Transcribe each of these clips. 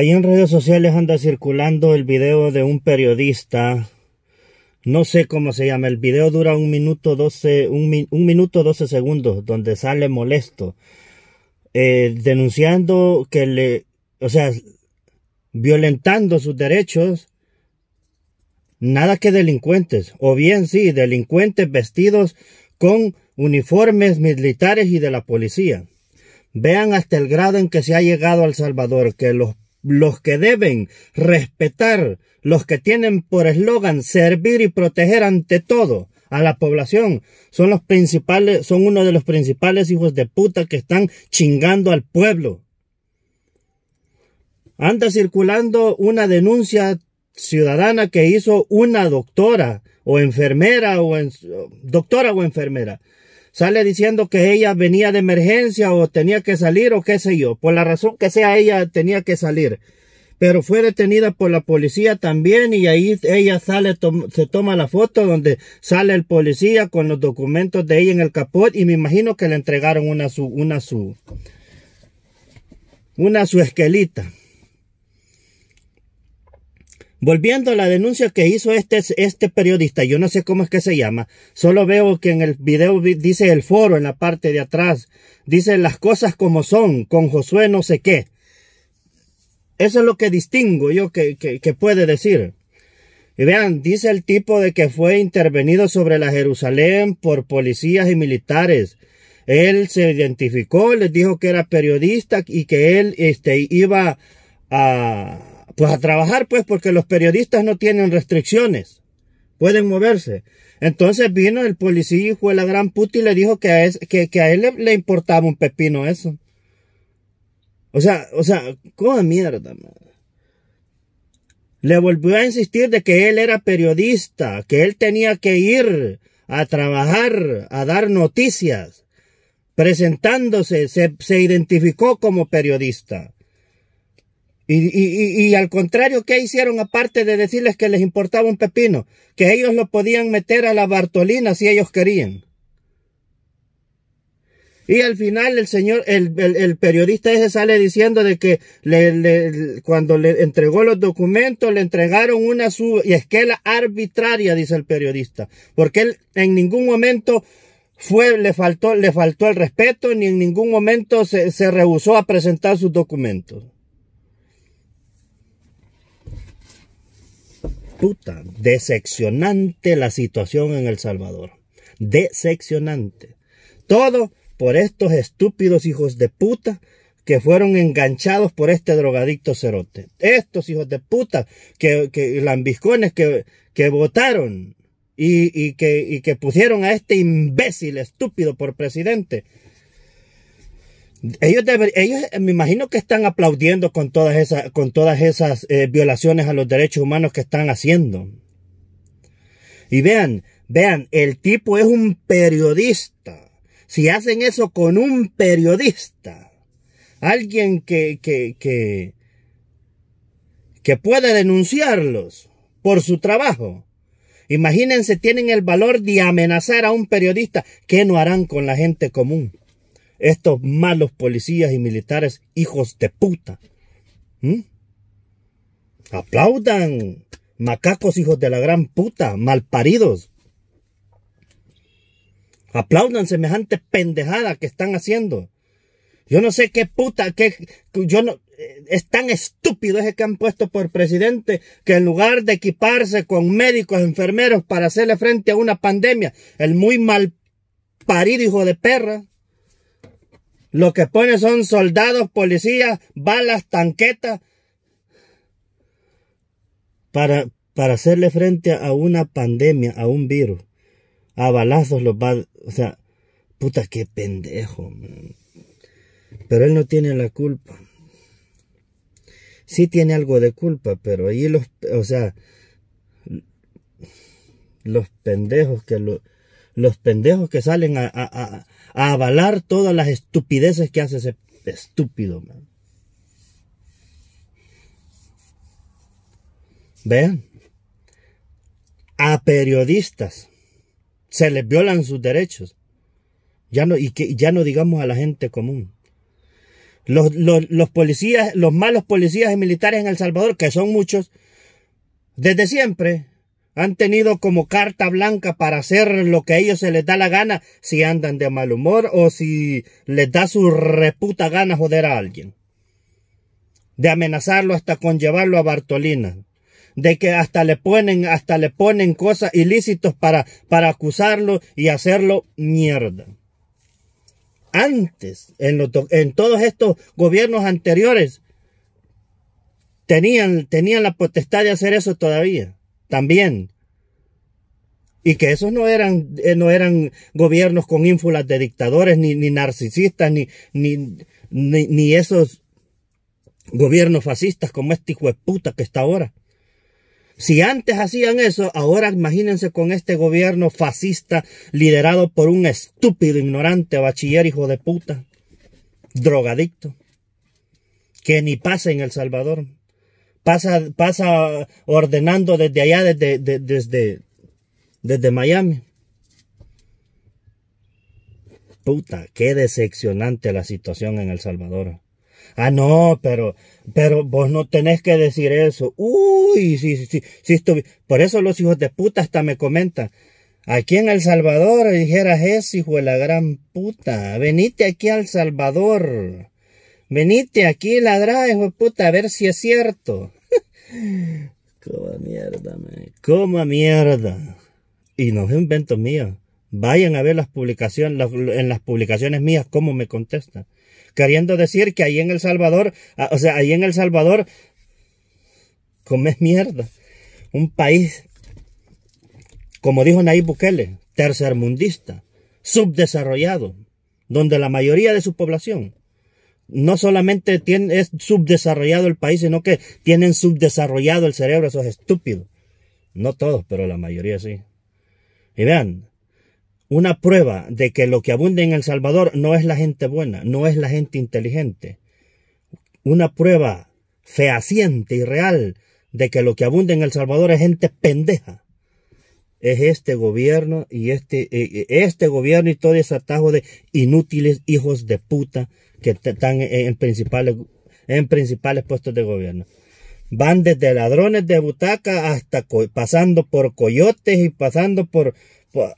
Ahí en redes sociales anda circulando el video de un periodista. No sé cómo se llama. El video dura un minuto 12, un, minuto 12 segundos, donde sale molesto. Eh, denunciando que le, o sea, violentando sus derechos. Nada que delincuentes. O bien sí, delincuentes vestidos con uniformes militares y de la policía. Vean hasta el grado en que se ha llegado al Salvador, que los los que deben respetar, los que tienen por eslogan servir y proteger ante todo a la población, son los principales, son uno de los principales hijos de puta que están chingando al pueblo. Anda circulando una denuncia ciudadana que hizo una doctora o enfermera o doctora o enfermera sale diciendo que ella venía de emergencia o tenía que salir o qué sé yo. Por la razón que sea, ella tenía que salir. Pero fue detenida por la policía también y ahí ella sale, se toma la foto donde sale el policía con los documentos de ella en el capot y me imagino que le entregaron una su, una su, una su esquelita. Volviendo a la denuncia que hizo este, este periodista, yo no sé cómo es que se llama, solo veo que en el video dice el foro en la parte de atrás, dice las cosas como son, con Josué no sé qué. Eso es lo que distingo yo que, que, puede decir. Y vean, dice el tipo de que fue intervenido sobre la Jerusalén por policías y militares. Él se identificó, les dijo que era periodista y que él este, iba a, pues a trabajar, pues, porque los periodistas no tienen restricciones. Pueden moverse. Entonces vino el policía, y fue la gran puta, y le dijo que a, que, a él le, importaba un pepino eso. O sea, o sea, cómo mierda, Le volvió a insistir de que él era periodista, que él tenía que ir a trabajar, a dar noticias. Presentándose, se identificó como periodista. Y, y, al contrario, ¿qué hicieron aparte de decirles que les importaba un pepino? Que ellos lo podían meter a la Bartolina si ellos querían. Y al final el señor, el, periodista ese sale diciendo de que cuando le entregó los documentos le entregaron una sub y esquela arbitraria, dice el periodista. Porque él en ningún momento fue, le faltó, le faltó el respeto ni en ningún momento se, se rehusó a presentar sus documentos. puta, decepcionante la situación en El Salvador. Decepcionante. Todo por estos estúpidos hijos de puta que fueron enganchados por este drogadicto cerote. Estos hijos de puta que, lambiscones que, que votaron y, y que pusieron a este imbécil estúpido por presidente ellos, ellos eh, me imagino que están aplaudiendo con todas esas, con todas esas eh, violaciones a los derechos humanos que están haciendo. Y vean, vean, el tipo es un periodista. Si hacen eso con un periodista, alguien que, que, que, que puede denunciarlos por su trabajo. Imagínense, tienen el valor de amenazar a un periodista. ¿Qué no harán con la gente común? estos malos policías y militares hijos de puta. ¿Mm? Aplaudan, macacos hijos de la gran puta, malparidos. Aplaudan semejante pendejada que están haciendo. Yo no sé qué puta, qué, yo no, es tan estúpido ese que han puesto por presidente que en lugar de equiparse con médicos, enfermeros para hacerle frente a una pandemia, el muy mal parido hijo de perra, lo que pone son soldados, policías, balas, tanquetas. Para, para hacerle frente a una pandemia, a un virus. A balazos los va... O sea, puta, qué pendejo. Pero él no tiene la culpa. Sí tiene algo de culpa, pero ahí los... O sea, los pendejos que... los pendejos que salen a a avalar todas las estupideces que hace ese estúpido, Vean, a periodistas se les violan sus derechos. Ya no, y que ya no digamos a la gente común. Los, los, policías, los malos policías y militares en El Salvador, que son muchos, desde siempre han tenido como carta blanca para hacer lo que a ellos se les da la gana si andan de mal humor o si les da su reputa gana joder a alguien. De amenazarlo hasta con llevarlo a Bartolina. De que hasta le ponen, hasta le ponen cosas ilícitos para, para acusarlo y hacerlo mierda. Antes, en, en todos estos gobiernos anteriores, tenían, tenían la potestad de hacer eso todavía también. Y que esos no eran, eh, no eran gobiernos con ínfulas de dictadores, ni, narcisistas, ni, ni, ni esos gobiernos fascistas como este hijo de puta que está ahora. Si antes hacían eso, ahora imagínense con este gobierno fascista liderado por un estúpido ignorante bachiller hijo de puta, drogadicto, que ni pasa en El Salvador pasa, pasa ordenando desde allá, desde, desde, desde Miami. Puta, qué decepcionante la situación en El Salvador. Ah, no, pero, pero vos no tenés que decir eso. Uy, sí, sí, sí. Por eso los hijos de puta hasta me comentan. Aquí en El Salvador dijera eso, hijo de la gran puta. Venite aquí al Salvador. Venite aquí, ladrá, hijo de puta, a ver si es cierto. Coma mierda, Coma mierda. Y no es un invento mío. Vayan a ver las publicaciones, en las publicaciones mías cómo me contestan. Queriendo decir que ahí en El Salvador, ah, o sea, ahí en El Salvador, comes mierda. Un país, como dijo Nayib Bukele, tercermundista, subdesarrollado, donde la mayoría de su población no solamente es subdesarrollado el país, sino que tienen subdesarrollado el cerebro es estúpidos. No todos, pero la mayoría sí. Y vean, una prueba de que lo que abunda en El Salvador no es la gente buena, no es la gente inteligente. Una prueba fehaciente y real de que lo que abunda en El Salvador es gente pendeja. Es este gobierno y este, eh, eh, este gobierno y todo ese atajo de inútiles hijos de puta que están en principales, en principales puestos de gobierno. Van desde ladrones de butaca hasta pasando por coyotes y pasando por, por...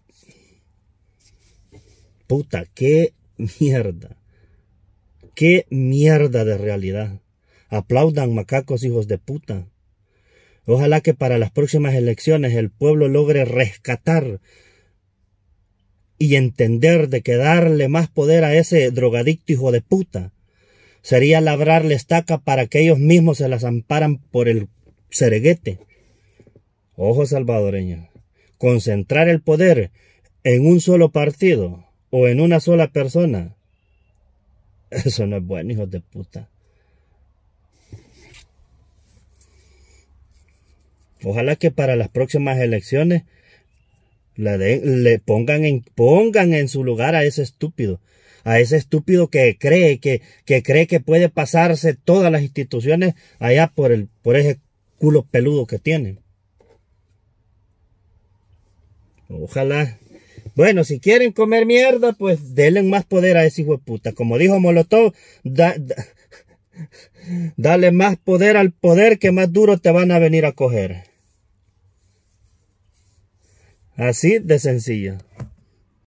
Puta, qué mierda. Qué mierda de realidad. Aplaudan macacos hijos de puta. Ojalá que para las próximas elecciones el pueblo logre rescatar y entender de que darle más poder a ese drogadicto hijo de puta sería labrarle estaca para que ellos mismos se las amparan por el cereguete. Ojo salvadoreño, concentrar el poder en un solo partido o en una sola persona, eso no es bueno, hijo de puta. Ojalá que para las próximas elecciones le, pongan, en, pongan en su lugar a ese estúpido a ese estúpido que cree que, que, cree que puede pasarse todas las instituciones allá por el por ese culo peludo que tiene. Ojalá. Bueno, si quieren comer mierda, pues denle más poder a ese hijo de puta. Como dijo Molotov, dale más poder al poder que más duro te van a venir a coger. Así de sencillo.